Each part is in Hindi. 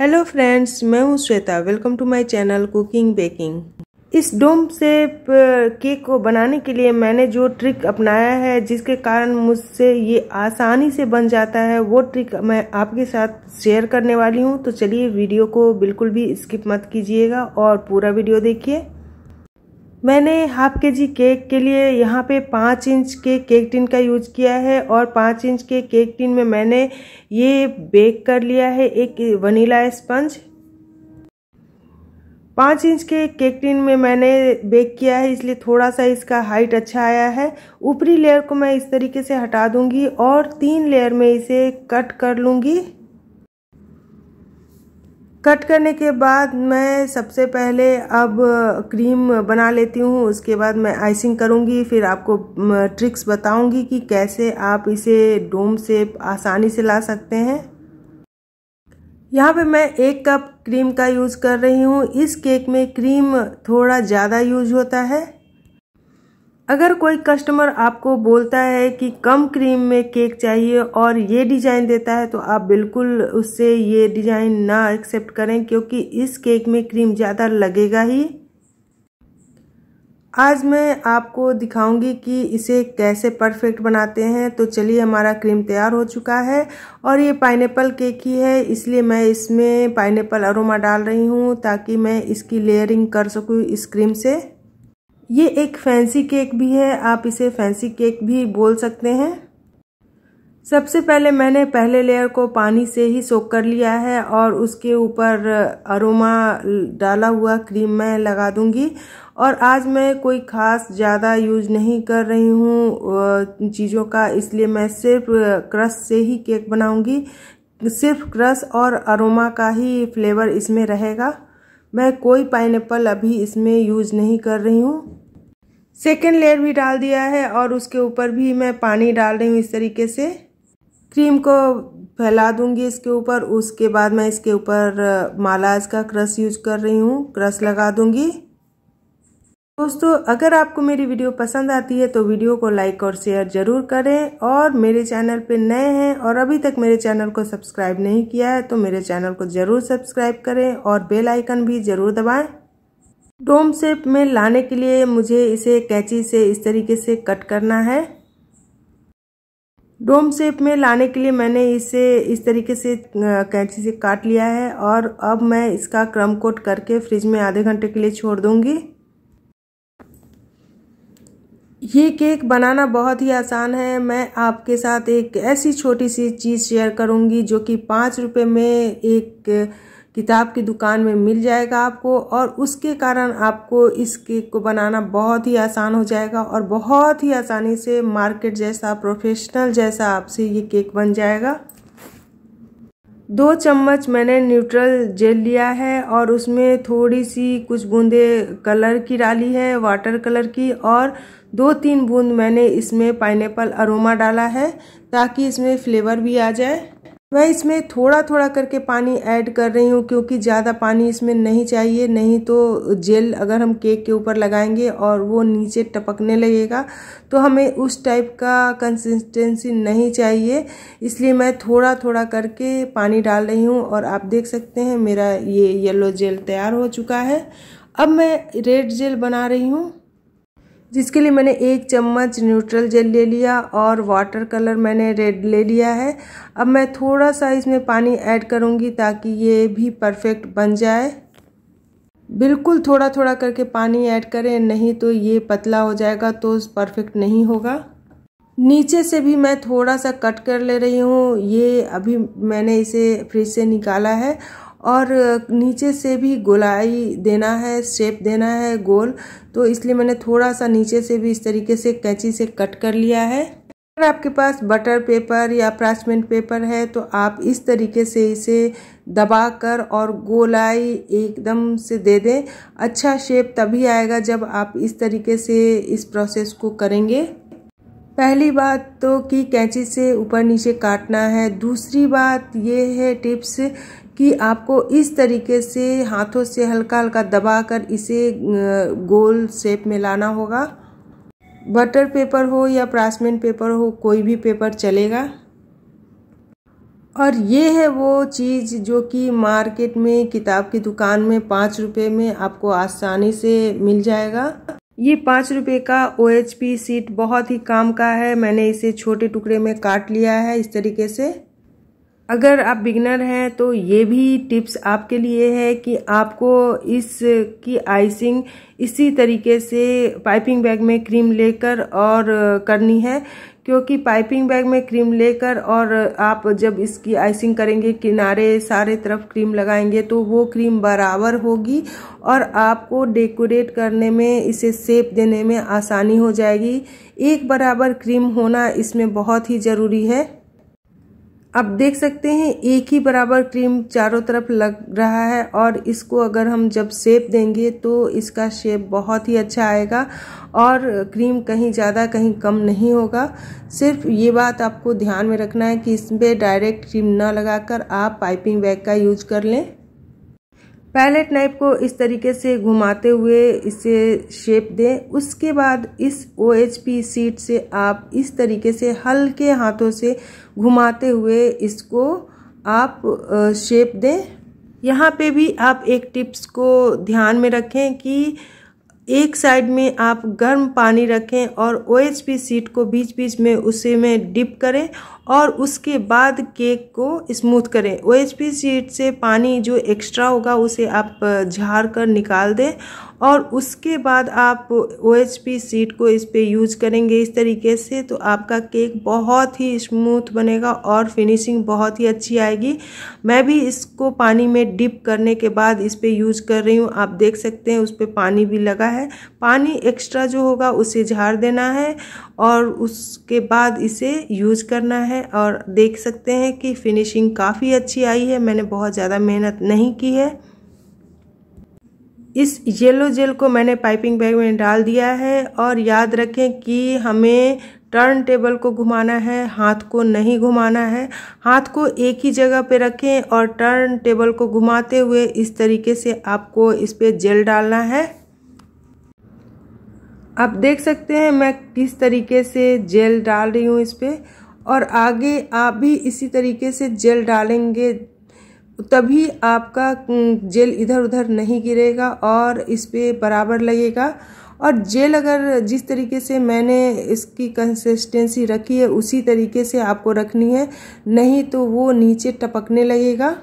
हेलो फ्रेंड्स मैं हूं Shweta welcome to my channel cooking baking इस डोम सेप केक को बनाने के लिए मैंने जो ट्रिक अपनाया है जिसके कारण मुझसे ये आसानी से बन जाता है वो ट्रिक मैं आपके साथ शेयर करने वाली हूं तो चलिए वीडियो को बिल्कुल भी स्किप मत कीजिएगा और पूरा वीडियो देखिए मैंने हाफ के जी केक के लिए यहाँ पे पाँच इंच के केक टिन का यूज़ किया है और पाँच इंच के केक टिन में मैंने ये बेक कर लिया है एक वनीला स्पंज पाँच इंच के केक टिन में मैंने बेक किया है इसलिए थोड़ा सा इसका हाइट अच्छा आया है ऊपरी लेयर को मैं इस तरीके से हटा दूंगी और तीन लेयर में इसे कट कर लूँगी कट करने के बाद मैं सबसे पहले अब क्रीम बना लेती हूँ उसके बाद मैं आइसिंग करूँगी फिर आपको ट्रिक्स बताऊँगी कि कैसे आप इसे डोम से आसानी से ला सकते हैं यहाँ पे मैं एक कप क्रीम का यूज़ कर रही हूँ इस केक में क्रीम थोड़ा ज़्यादा यूज होता है अगर कोई कस्टमर आपको बोलता है कि कम क्रीम में केक चाहिए और ये डिज़ाइन देता है तो आप बिल्कुल उससे ये डिज़ाइन ना एक्सेप्ट करें क्योंकि इस केक में क्रीम ज़्यादा लगेगा ही आज मैं आपको दिखाऊंगी कि इसे कैसे परफेक्ट बनाते हैं तो चलिए हमारा क्रीम तैयार हो चुका है और ये पाइनएप्पल केक ही है इसलिए मैं इसमें पाइनएप्पल अरोमा डाल रही हूँ ताकि मैं इसकी लेयरिंग कर सकूँ इस क्रीम से ये एक फैंसी केक भी है आप इसे फैंसी केक भी बोल सकते हैं सबसे पहले मैंने पहले लेयर को पानी से ही सोख कर लिया है और उसके ऊपर अरोमा डाला हुआ क्रीम मैं लगा दूंगी और आज मैं कोई ख़ास ज़्यादा यूज नहीं कर रही हूँ चीज़ों का इसलिए मैं सिर्फ क्रश से ही केक बनाऊंगी सिर्फ क्रश और अरोमा का ही फ्लेवर इसमें रहेगा मैं कोई पाइनएप्पल अभी इसमें यूज नहीं कर रही हूँ सेकेंड लेयर भी डाल दिया है और उसके ऊपर भी मैं पानी डाल रही हूँ इस तरीके से क्रीम को फैला दूंगी इसके ऊपर उसके बाद मैं इसके ऊपर मालाज का क्रश यूज कर रही हूँ क्रश लगा दूंगी दोस्तों अगर आपको मेरी वीडियो पसंद आती है तो वीडियो को लाइक और शेयर ज़रूर करें और मेरे चैनल पे नए हैं और अभी तक मेरे चैनल को सब्सक्राइब नहीं किया है तो मेरे चैनल को ज़रूर सब्सक्राइब करें और बेलाइकन भी ज़रूर दबाएं डोम शेप में लाने के लिए मुझे इसे कैंची से इस तरीके से कट करना है डोम शेप में लाने के लिए मैंने इसे इस तरीके से कैंची से काट लिया है और अब मैं इसका क्रम कोट करके फ्रिज में आधे घंटे के लिए छोड़ दूंगी ये केक बनाना बहुत ही आसान है मैं आपके साथ एक ऐसी छोटी सी चीज़ शेयर करूंगी जो कि पाँच रुपये में एक किताब की दुकान में मिल जाएगा आपको और उसके कारण आपको इस केक को बनाना बहुत ही आसान हो जाएगा और बहुत ही आसानी से मार्केट जैसा प्रोफेशनल जैसा आपसे ये केक बन जाएगा दो चम्मच मैंने न्यूट्रल जेल लिया है और उसमें थोड़ी सी कुछ बूंदे कलर की डाली है वाटर कलर की और दो तीन बूंद मैंने इसमें पाइनएप्पल अरोमा डाला है ताकि इसमें फ्लेवर भी आ जाए मैं इसमें थोड़ा थोड़ा करके पानी ऐड कर रही हूँ क्योंकि ज़्यादा पानी इसमें नहीं चाहिए नहीं तो जेल अगर हम केक के ऊपर लगाएंगे और वो नीचे टपकने लगेगा तो हमें उस टाइप का कंसिस्टेंसी नहीं चाहिए इसलिए मैं थोड़ा थोड़ा करके पानी डाल रही हूँ और आप देख सकते हैं मेरा ये येलो जेल तैयार हो चुका है अब मैं रेड जेल बना रही हूँ जिसके लिए मैंने एक चम्मच न्यूट्रल जेल ले लिया और वाटर कलर मैंने रेड ले लिया है अब मैं थोड़ा सा इसमें पानी ऐड करूँगी ताकि ये भी परफेक्ट बन जाए बिल्कुल थोड़ा थोड़ा करके पानी ऐड करें नहीं तो ये पतला हो जाएगा तो परफेक्ट नहीं होगा नीचे से भी मैं थोड़ा सा कट कर ले रही हूँ ये अभी मैंने इसे फ्रिज से निकाला है और नीचे से भी गोलाई देना है शेप देना है गोल तो इसलिए मैंने थोड़ा सा नीचे से भी इस तरीके से कैंची से कट कर लिया है अगर आपके पास बटर पेपर या प्रासमेंट पेपर है तो आप इस तरीके से इसे दबा कर और गोलाई एकदम से दे दें अच्छा शेप तभी आएगा जब आप इस तरीके से इस प्रोसेस को करेंगे पहली बात तो कि कैंची से ऊपर नीचे काटना है दूसरी बात ये है टिप्स कि आपको इस तरीके से हाथों से हल्का हल्का दबाकर इसे गोल शेप में लाना होगा बटर पेपर हो या प्रासमेंट पेपर हो कोई भी पेपर चलेगा और ये है वो चीज़ जो कि मार्केट में किताब की दुकान में पाँच रुपये में आपको आसानी से मिल जाएगा ये पाँच रुपये का ओ एच पी सीट बहुत ही काम का है मैंने इसे छोटे टुकड़े में काट लिया है इस तरीके से अगर आप बिगनर हैं तो ये भी टिप्स आपके लिए है कि आपको इस की आइसिंग इसी तरीके से पाइपिंग बैग में क्रीम लेकर और करनी है क्योंकि पाइपिंग बैग में क्रीम लेकर और आप जब इसकी आइसिंग करेंगे किनारे सारे तरफ क्रीम लगाएंगे तो वो क्रीम बराबर होगी और आपको डेकोरेट करने में इसे सेप देने में आसानी हो जाएगी एक बराबर क्रीम होना इसमें बहुत ही ज़रूरी है आप देख सकते हैं एक ही बराबर क्रीम चारों तरफ लग रहा है और इसको अगर हम जब शेप देंगे तो इसका शेप बहुत ही अच्छा आएगा और क्रीम कहीं ज़्यादा कहीं कम नहीं होगा सिर्फ ये बात आपको ध्यान में रखना है कि इसमें डायरेक्ट क्रीम ना लगाकर आप पाइपिंग बैग का यूज कर लें पैलेट नाइफ को इस तरीके से घुमाते हुए इसे शेप दें उसके बाद इस ओ एच पी सीट से आप इस तरीके से हल्के हाथों से घुमाते हुए इसको आप शेप दें यहाँ पे भी आप एक टिप्स को ध्यान में रखें कि एक साइड में आप गर्म पानी रखें और ओ एच पी सीट को बीच बीच में उसे में डिप करें और उसके बाद केक को स्मूथ करें ओ एच पी सीट से पानी जो एक्स्ट्रा होगा उसे आप झाड़ कर निकाल दें और उसके बाद आप ओ एच पी सीट को इस पर यूज करेंगे इस तरीके से तो आपका केक बहुत ही स्मूथ बनेगा और फिनिशिंग बहुत ही अच्छी आएगी मैं भी इसको पानी में डिप करने के बाद इस पर यूज कर रही हूँ आप देख सकते हैं उस पर पानी भी लगा है पानी एक्स्ट्रा जो होगा उसे झाड़ देना है और उसके बाद इसे यूज करना है और देख सकते हैं कि फिनिशिंग काफ़ी अच्छी आई है मैंने बहुत ज़्यादा मेहनत नहीं की है इस येलो जेल को मैंने पाइपिंग बैग में डाल दिया है और याद रखें कि हमें टर्न टेबल को घुमाना है हाथ को नहीं घुमाना है हाथ को एक ही जगह पर रखें और टर्न टेबल को घुमाते हुए इस तरीके से आपको इस पर जेल डालना है आप देख सकते हैं मैं किस तरीके से जेल डाल रही हूँ इस पर और आगे आप भी इसी तरीके से जेल डालेंगे तभी आपका जेल इधर उधर नहीं गिरेगा और इस पर बराबर लगेगा और जेल अगर जिस तरीके से मैंने इसकी कंसिस्टेंसी रखी है उसी तरीके से आपको रखनी है नहीं तो वो नीचे टपकने लगेगा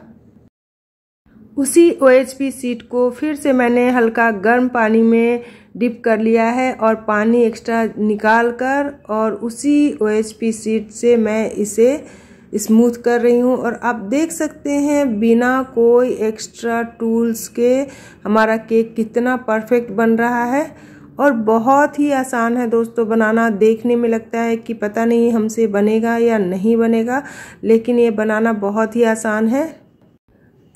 उसी ओ सीट को फिर से मैंने हल्का गर्म पानी में डिप कर लिया है और पानी एक्स्ट्रा निकाल कर और उसी ओ सीट से मैं इसे स्मूथ कर रही हूँ और आप देख सकते हैं बिना कोई एक्स्ट्रा टूल्स के हमारा केक कितना परफेक्ट बन रहा है और बहुत ही आसान है दोस्तों बनाना देखने में लगता है कि पता नहीं हमसे बनेगा या नहीं बनेगा लेकिन ये बनाना बहुत ही आसान है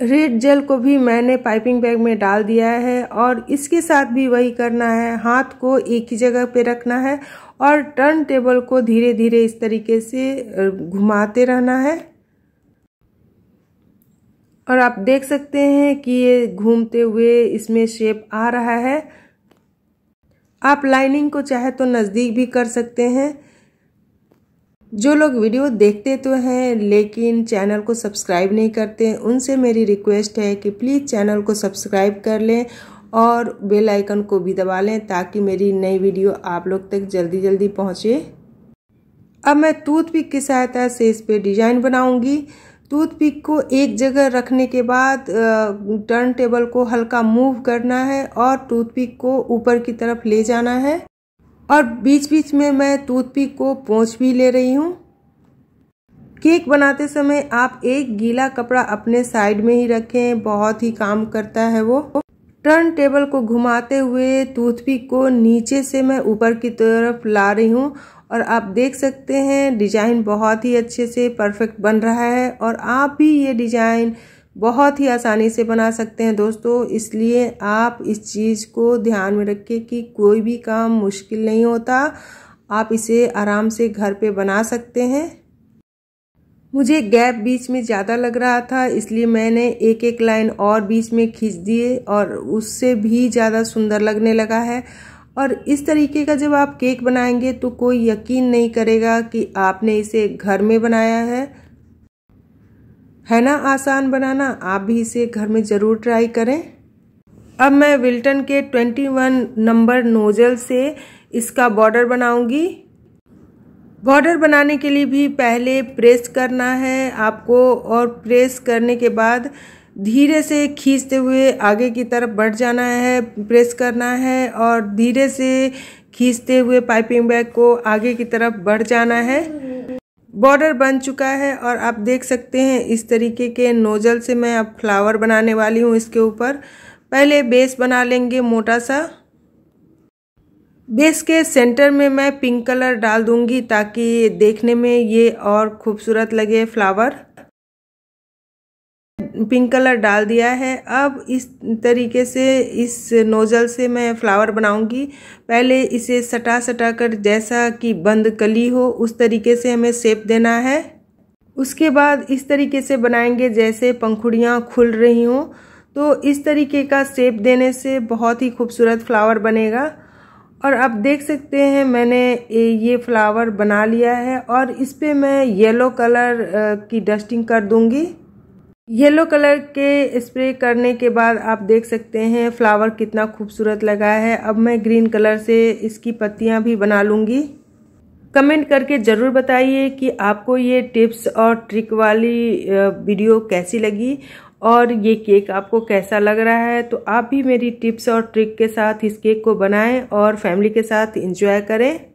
रेड जेल को भी मैंने पाइपिंग बैग में डाल दिया है और इसके साथ भी वही करना है हाथ को एक ही जगह पे रखना है और टर्न टेबल को धीरे धीरे इस तरीके से घुमाते रहना है और आप देख सकते हैं कि ये घूमते हुए इसमें शेप आ रहा है आप लाइनिंग को चाहे तो नज़दीक भी कर सकते हैं जो लोग वीडियो देखते तो हैं लेकिन चैनल को सब्सक्राइब नहीं करते उनसे मेरी रिक्वेस्ट है कि प्लीज़ चैनल को सब्सक्राइब कर लें और बेल आइकन को भी दबा लें ताकि मेरी नई वीडियो आप लोग तक जल्दी जल्दी पहुंचे अब मैं टूथपिक की सहायता से इस पर डिजाइन बनाऊंगी टूथपिक को एक जगह रखने के बाद टर्न टेबल को हल्का मूव करना है और टूथपिक को ऊपर की तरफ ले जाना है और बीच बीच में मैं टूथपिक को पोंछ भी ले रही हूँ केक बनाते समय आप एक गीला कपड़ा अपने साइड में ही रखें बहुत ही काम करता है वो टर्न टेबल को घुमाते हुए टूथपिक को नीचे से मैं ऊपर की तरफ ला रही हूँ और आप देख सकते हैं डिजाइन बहुत ही अच्छे से परफेक्ट बन रहा है और आप भी ये डिजाइन बहुत ही आसानी से बना सकते हैं दोस्तों इसलिए आप इस चीज़ को ध्यान में रखें कि कोई भी काम मुश्किल नहीं होता आप इसे आराम से घर पे बना सकते हैं मुझे गैप बीच में ज़्यादा लग रहा था इसलिए मैंने एक एक लाइन और बीच में खींच दिए और उससे भी ज़्यादा सुंदर लगने लगा है और इस तरीके का जब आप केक बनाएंगे तो कोई यकीन नहीं करेगा कि आपने इसे घर में बनाया है है ना आसान बनाना आप भी इसे घर में ज़रूर ट्राई करें अब मैं विल्टन के 21 नंबर नोजल से इसका बॉर्डर बनाऊंगी बॉर्डर बनाने के लिए भी पहले प्रेस करना है आपको और प्रेस करने के बाद धीरे से खींचते हुए आगे की तरफ बढ़ जाना है प्रेस करना है और धीरे से खींचते हुए पाइपिंग बैग को आगे की तरफ बढ़ जाना है बॉर्डर बन चुका है और आप देख सकते हैं इस तरीके के नोजल से मैं अब फ्लावर बनाने वाली हूँ इसके ऊपर पहले बेस बना लेंगे मोटा सा बेस के सेंटर में मैं पिंक कलर डाल दूंगी ताकि देखने में ये और खूबसूरत लगे फ्लावर पिंक कलर डाल दिया है अब इस तरीके से इस नोज़ल से मैं फ्लावर बनाऊंगी पहले इसे सटा सटा कर जैसा कि बंद कली हो उस तरीके से हमें सेप देना है उसके बाद इस तरीके से बनाएंगे जैसे पंखुड़ियाँ खुल रही हों तो इस तरीके का सेप देने से बहुत ही खूबसूरत फ्लावर बनेगा और आप देख सकते हैं मैंने ये फ्लावर बना लिया है और इस पर मैं येलो कलर की डस्टिंग कर दूंगी येलो कलर के स्प्रे करने के बाद आप देख सकते हैं फ्लावर कितना खूबसूरत लगा है अब मैं ग्रीन कलर से इसकी पत्तियां भी बना लूंगी कमेंट करके ज़रूर बताइए कि आपको ये टिप्स और ट्रिक वाली वीडियो कैसी लगी और ये केक आपको कैसा लग रहा है तो आप भी मेरी टिप्स और ट्रिक के साथ इस केक को बनाएं और फैमिली के साथ इंजॉय करें